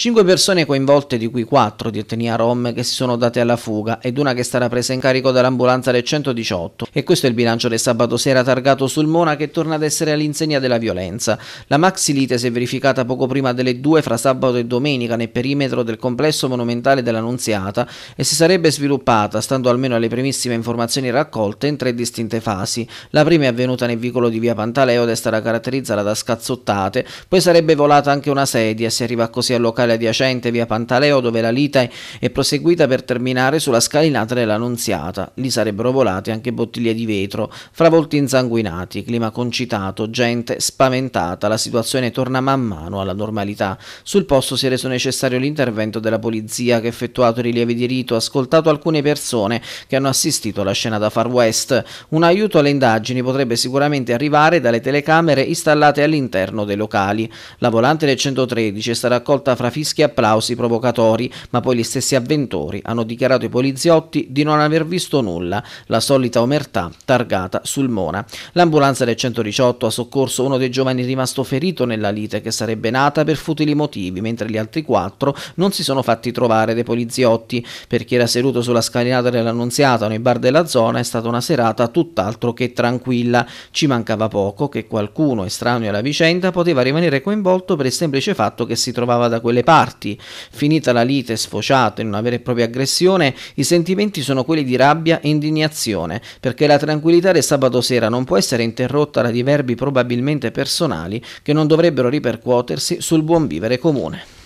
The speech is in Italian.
Cinque persone coinvolte, di cui quattro di etnia rom che si sono date alla fuga ed una che sarà presa in carico dall'ambulanza del 118 e questo è il bilancio del sabato sera targato sul Mona che torna ad essere all'insegna della violenza. La maxilite si è verificata poco prima delle due fra sabato e domenica nel perimetro del complesso monumentale della Nunziata e si sarebbe sviluppata, stando almeno alle primissime informazioni raccolte, in tre distinte fasi. La prima è avvenuta nel vicolo di via Pantaleo ed è stata caratterizzata da scazzottate, poi sarebbe volata anche una sedia e si arriva così al locale locale adiacente via Pantaleo dove la lita è proseguita per terminare sulla scalinata dell'Annunziata. Lì sarebbero volate anche bottiglie di vetro, fravolti insanguinati, clima concitato, gente spaventata, la situazione torna man mano alla normalità. Sul posto si è reso necessario l'intervento della polizia che ha effettuato rilievi di rito, ha ascoltato alcune persone che hanno assistito alla scena da Far West. Un aiuto alle indagini potrebbe sicuramente arrivare dalle telecamere installate all'interno dei locali. La volante del 113 è stata accolta fra fischi e applausi provocatori, ma poi gli stessi avventori hanno dichiarato ai poliziotti di non aver visto nulla, la solita omertà targata sul Mona. L'ambulanza del 118 ha soccorso uno dei giovani rimasto ferito nella lite che sarebbe nata per futili motivi, mentre gli altri quattro non si sono fatti trovare dai poliziotti. Per chi era seduto sulla scalinata dell'Annunziata nei bar della zona è stata una serata tutt'altro che tranquilla. Ci mancava poco che qualcuno estraneo alla vicenda poteva rimanere coinvolto per il semplice fatto che si trovava da quelle parti parti. Finita la lite sfociata in una vera e propria aggressione, i sentimenti sono quelli di rabbia e indignazione, perché la tranquillità del sabato sera non può essere interrotta da diverbi probabilmente personali che non dovrebbero ripercuotersi sul buon vivere comune.